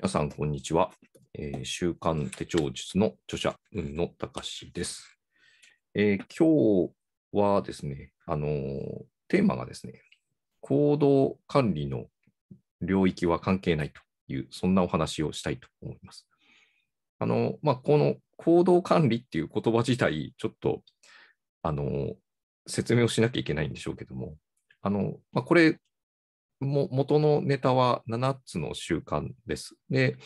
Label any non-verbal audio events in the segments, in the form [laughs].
皆さん、こんにちは。えー、週刊手帳術の著者、海野隆です、えー、今日はですね、あのー、テーマがですね、行動管理の領域は関係ないという、そんなお話をしたいと思います。あのまあ、この行動管理っていう言葉自体、ちょっと、あの説明をしなきゃいけないんでしょうけども、あのまあ、これ、も元のネタは7つの習慣です。で、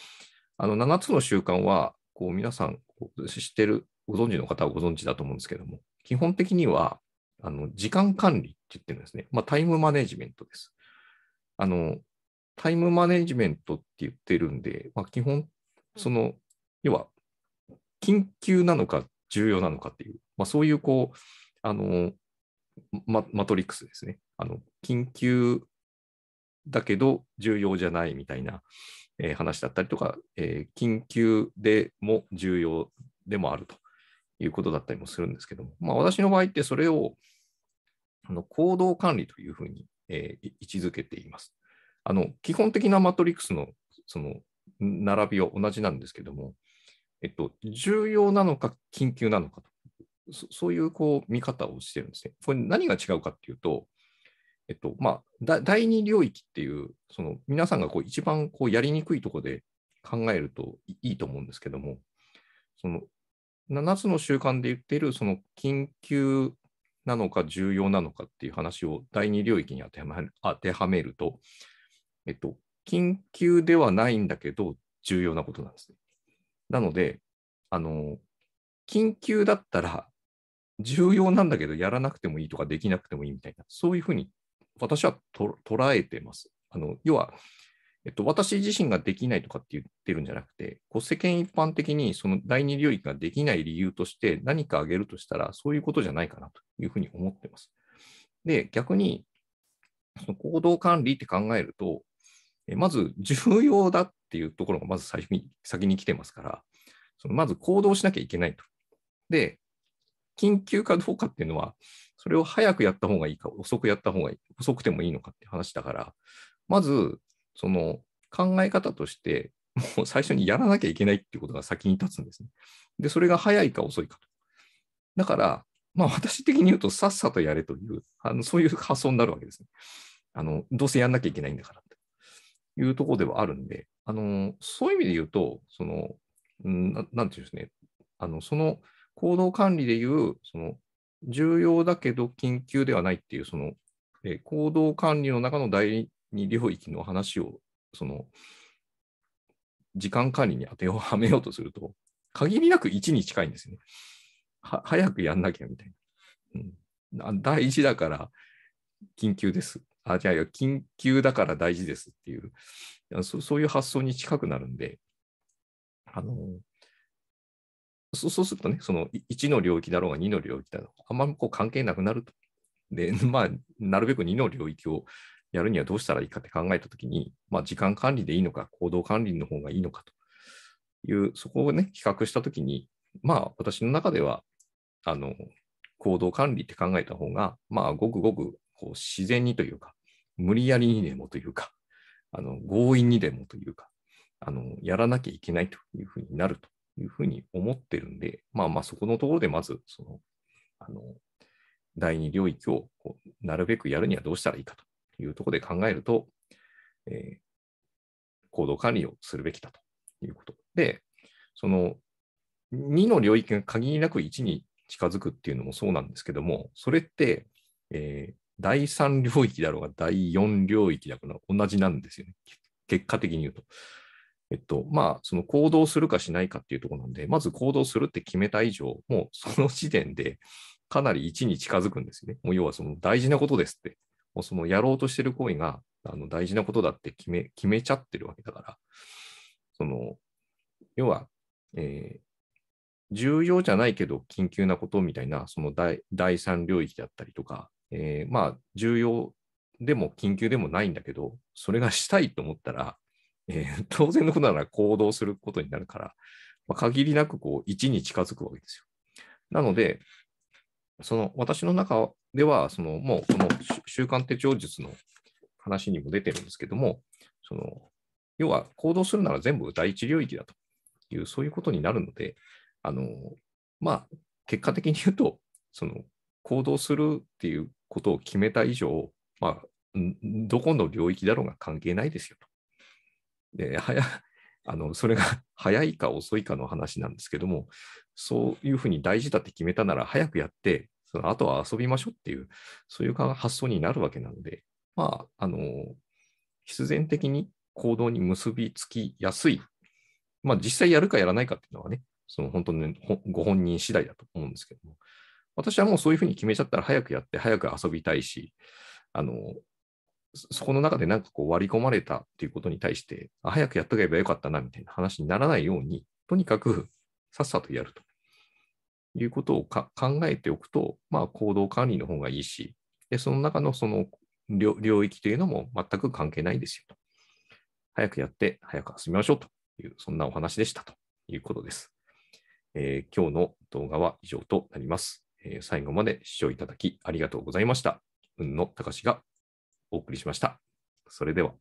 あの7つの習慣は、こう皆さん知ってる、ご存知の方はご存知だと思うんですけども、基本的には、あの時間管理って言ってるんですね。まあ、タイムマネジメントです。あの、タイムマネジメントって言ってるんで、まあ、基本、その、要は、緊急なのか重要なのかっていう、まあ、そういう、こう、あの、ママトリックスですね。あの、緊急だけど重要じゃないみたいな、えー、話だったりとか、えー、緊急でも重要でもあるということだったりもするんですけども、まあ、私の場合ってそれをあの行動管理というふうに、えー、位置づけています。あの基本的なマトリックスのその並びは同じなんですけども、えっと、重要なのか緊急なのかとそそういうこう見方をしてるんですね。これ何が違うかっていうと、えっとまあ、第二領域っていう、その皆さんがこう一番こうやりにくいところで考えるといいと思うんですけども、その7つの習慣で言っているその緊急なのか重要なのかっていう話を第二領域に当てはめると、えっと、緊急ではないんだけど重要なことなんですね。なので、あの、緊急だったら重要なんだけどやらなくてもいいとかできなくてもいいみたいな、そういうふうに私はと捉えてます。あの要は、えっと、私自身ができないとかって言ってるんじゃなくて、こう世間一般的にその第二領域ができない理由として何か挙げるとしたら、そういうことじゃないかなというふうに思ってます。で、逆に、その行動管理って考えると、えまず重要だっていうところがまず先に先に来てますから、そのまず行動しなきゃいけないと。で、緊急かどうかっていうのは、それを早くやった方がいいか、遅くやった方がいい、遅くてもいいのかって話だから、まず、その考え方として、もう最初にやらなきゃいけないっていうことが先に立つんですね。で、それが早いか遅いかと。だから、まあ私的に言うと、さっさとやれという、あのそういう発想になるわけですね。あの、どうせやんなきゃいけないんだからというところではあるんで、あの、そういう意味で言うと、その、ななんていうんですね、あの、その行動管理でいう、その、重要だけど緊急ではないっていう、その、えー、行動管理の中の第二領域の話を、その、時間管理に当てをはめようとすると、限りなく1に近いんですよね。は早くやんなきゃみたいな。うん、第だから緊急です。あ、じゃあ、緊急だから大事ですっていうそ、そういう発想に近くなるんで、あの、そうするとね、その1の領域だろうが2の領域だろうが、あんまりこう関係なくなると。で、[laughs] まあ、なるべく2の領域をやるにはどうしたらいいかって考えたときに、まあ、時間管理でいいのか、行動管理の方がいいのかという、そこをね、比較したときに、まあ、私の中では、あの、行動管理って考えた方が、まあ、ごくごくこう自然にというか、無理やりにでもというか、あの強引にでもというか、あのやらなきゃいけないというふうになるというふうに思ってるんで、まあまあそこのところでまず、その、あの、第二領域をこうなるべくやるにはどうしたらいいかというところで考えると、えー、行動管理をするべきだということ。で、その2の領域が限りなく1に近づくっていうのもそうなんですけども、それって、えー、第3領域だろうが第4領域だろうが同じなんですよね。結果的に言うと。えっと、まあ、その行動するかしないかっていうところなんで、まず行動するって決めた以上、もうその時点でかなり1に近づくんですよね。もう要はその大事なことですって、もうそのやろうとしてる行為があの大事なことだって決め、決めちゃってるわけだから、その、要は、えー、重要じゃないけど緊急なことみたいな、その第3領域だったりとか、えー、まあ、重要でも緊急でもないんだけど、それがしたいと思ったら、えー、[laughs] 当然のことなら行動することになるから、まあ、限りなくこう1に近づくわけですよ。なので、その私の中では、そのもうこの習慣手帳術の話にも出てるんですけども、その要は行動するなら全部第一領域だという、そういうことになるので、あのまあ、結果的に言うと、その行動するっていうことを決めた以上、まあ、どこの領域だろうが関係ないですよと。で早 [laughs] あのそれが早いか遅いかの話なんですけども、そういうふうに大事だって決めたなら早くやって、その後は遊びましょうっていう、そういう発想になるわけなので、まあ、あの必然的に行動に結びつきやすい、まあ、実際やるかやらないかっていうのはね、その本当にご本人次第だと思うんですけども、私はもうそういうふうに決めちゃったら早くやって、早く遊びたいし、あのそこの中でなんかこう割り込まれたっていうことに対して、あ早くやっとけばよかったなみたいな話にならないように、とにかくさっさとやるということを考えておくと、まあ、行動管理の方がいいし、でその中のその領域というのも全く関係ないですよと。早くやって、早く遊びましょうという、そんなお話でしたということです。えー、今日の動画は以上となります、えー、最後まで視聴いただきありがとうございました。運の高しがお送りしました。それでは。